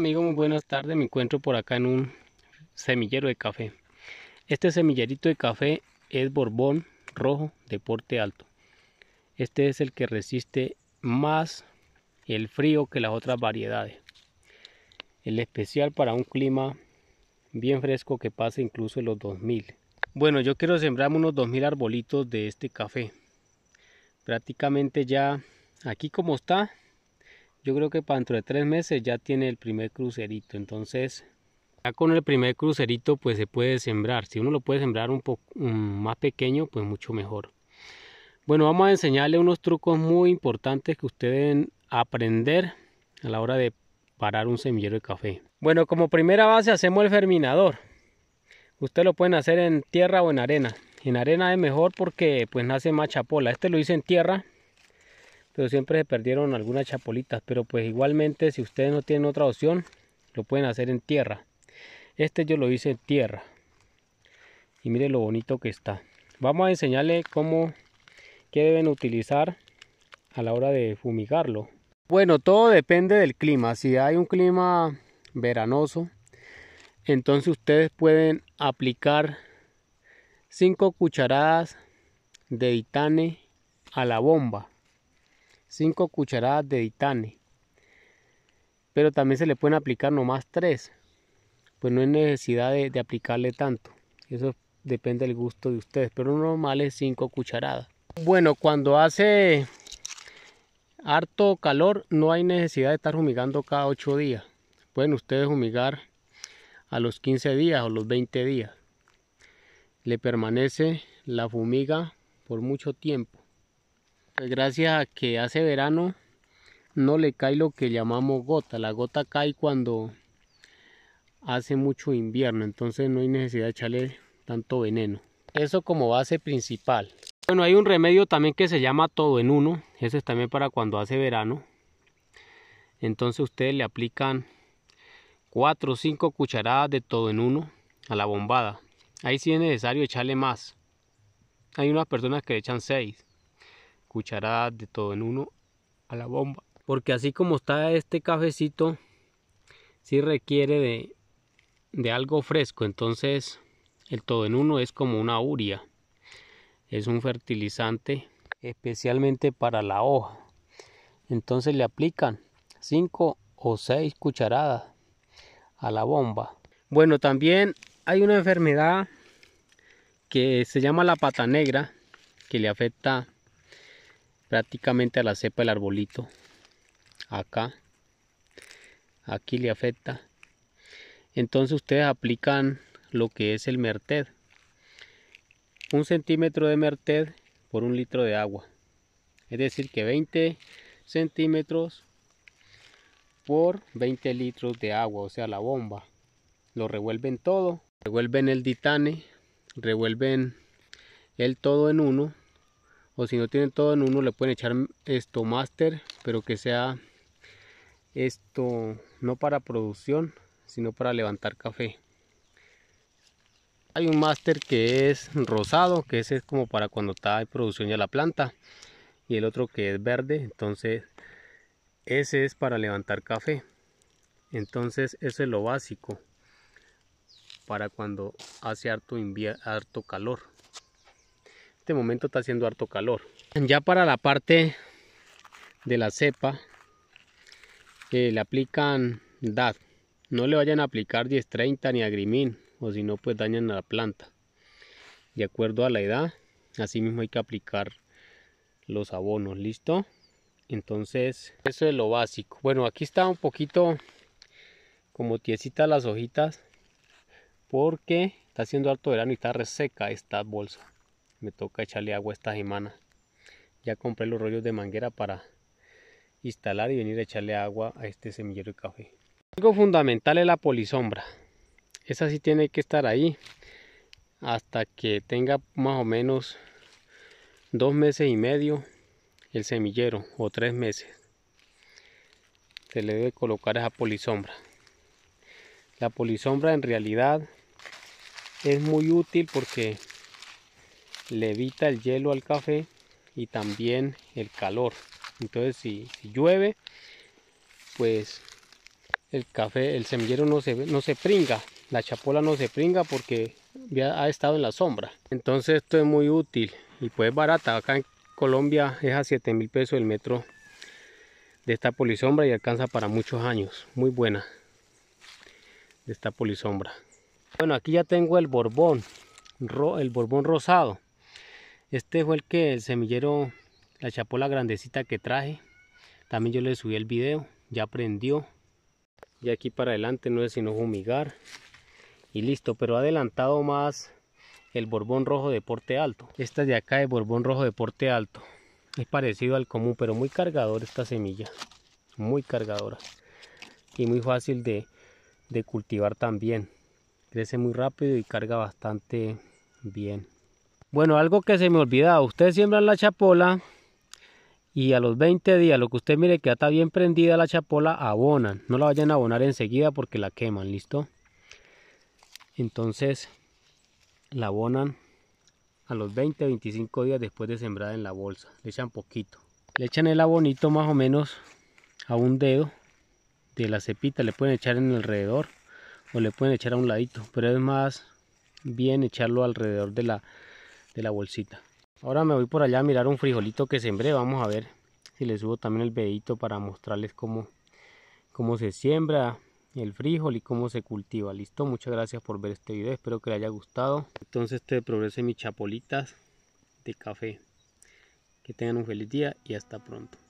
Amigo, muy buenas tardes. Me encuentro por acá en un semillero de café. Este semillerito de café es Borbón Rojo de porte alto. Este es el que resiste más el frío que las otras variedades. El especial para un clima bien fresco que pase incluso los 2000. Bueno, yo quiero sembrar unos 2000 arbolitos de este café. Prácticamente ya aquí como está, yo creo que para dentro de tres meses ya tiene el primer crucerito. Entonces, ya con el primer crucerito, pues se puede sembrar. Si uno lo puede sembrar un poco más pequeño, pues mucho mejor. Bueno, vamos a enseñarle unos trucos muy importantes que ustedes deben aprender a la hora de parar un semillero de café. Bueno, como primera base hacemos el germinador. Ustedes lo pueden hacer en tierra o en arena. En arena es mejor porque pues nace más chapola. Este lo hice en tierra pero siempre se perdieron algunas chapolitas pero pues igualmente si ustedes no tienen otra opción lo pueden hacer en tierra este yo lo hice en tierra y mire lo bonito que está vamos a enseñarle cómo que deben utilizar a la hora de fumigarlo bueno todo depende del clima si hay un clima veranoso entonces ustedes pueden aplicar 5 cucharadas de itane a la bomba 5 cucharadas de ditane. Pero también se le pueden aplicar nomás 3. Pues no hay necesidad de, aplicarle tanto. Eso depende del gusto de ustedes. Pero normal es 5 cucharadas. Bueno, cuando hace harto calor no hay necesidad de estar fumigando cada 8 días. Pueden ustedes fumigar a los 15 días o los 20 días. Le permanece la fumiga por mucho tiempo gracias a que hace verano no le cae lo que llamamos gota. La gota cae cuando hace mucho invierno, entonces no hay necesidad de echarle tanto veneno. Eso como base principal. Bueno, hay un remedio también que se llama todo en uno. eso es también para cuando hace verano. Entonces ustedes le aplican 4 o 5 cucharadas de todo en uno a la bombada. Ahí sí es necesario echarle más. Hay unas personas que echan 6 cucharadas de todo en uno a la bomba. Porque así como está este cafecito, si requiere de, de algo fresco. Entonces el todo en uno es como una uria. Es un fertilizante especialmente para la hoja. Entonces le aplican 5 o 6 cucharadas a la bomba. Bueno, también hay una enfermedad que se llama la pata negra que le afecta prácticamente a la cepa del arbolito acá aquí le afecta entonces ustedes aplican lo que es el merted un centímetro de merted por un litro de agua es decir que 20 centímetros por 20 litros de agua o sea la bomba lo revuelven todo revuelven el ditane revuelven el todo en uno o si no tienen todo en uno le pueden echar esto master pero que sea esto no para producción sino para levantar café hay un máster que es rosado que ese es como para cuando está en producción ya la planta y el otro que es verde entonces ese es para levantar café entonces eso es lo básico para cuando hace harto, harto calor este momento está haciendo harto calor. Ya para la parte de la cepa que le aplican DAD. No le vayan a aplicar 1030 ni agrimín o si no pues dañan a la planta. De acuerdo a la edad, así mismo hay que aplicar los abonos, ¿listo? Entonces, eso es lo básico. Bueno, aquí está un poquito como tiecita las hojitas porque está haciendo harto verano y está reseca esta bolsa me toca echarle agua esta semana. Ya compré los rollos de manguera para instalar y venir a echarle agua a este semillero de café. Algo fundamental es la polisombra. Esa sí tiene que estar ahí hasta que tenga más o menos dos meses y medio el semillero o tres meses. Se le debe colocar esa polisombra. La polisombra en realidad es muy útil porque le evita el hielo al café y también el calor. Entonces si, llueve, pues el café, el semillero no se, no se pringa, la chapola no se pringa porque ya ha estado en la sombra. Entonces esto es muy útil y pues barata. Acá en Colombia es a 7 mil pesos el metro de esta polisombra y alcanza para muchos años. Muy buena de esta polisombra. Bueno, aquí ya tengo el borbón, el borbón rosado. Este fue el que el semillero, la chapola grandecita que traje. También yo le subí el video, ya prendió. Y aquí para adelante no es sino humigar Y listo, pero ha adelantado más el borbón rojo de porte alto. Esta de acá es borbón rojo de porte alto. Es parecido al común, pero muy cargador esta semilla. Muy cargadora. Y muy fácil de cultivar también. Crece muy rápido y carga bastante bien. Bueno, algo que se me olvidaba, ustedes siembran la chapola y a los 20 días, lo que usted mire que ya está bien prendida la chapola, abonan. No la vayan a abonar enseguida porque la queman, ¿listo? Entonces, la abonan a los 20, 25 días después de sembrada en la bolsa. Le echan poquito. Le echan el abonito más o menos a un dedo de la cepita. Le pueden echar en alrededor o le pueden echar a un ladito. Pero es más bien echarlo alrededor de la de la bolsita. Ahora me voy por allá a mirar un frijolito que sembré. Vamos a ver si les subo también el vedito para mostrarles cómo, cómo se siembra el frijol y cómo se cultiva. Listo, muchas gracias por ver este video. Espero que les haya gustado. Entonces te este progrese mis chapolitas de café. Que tengan un feliz día y hasta pronto.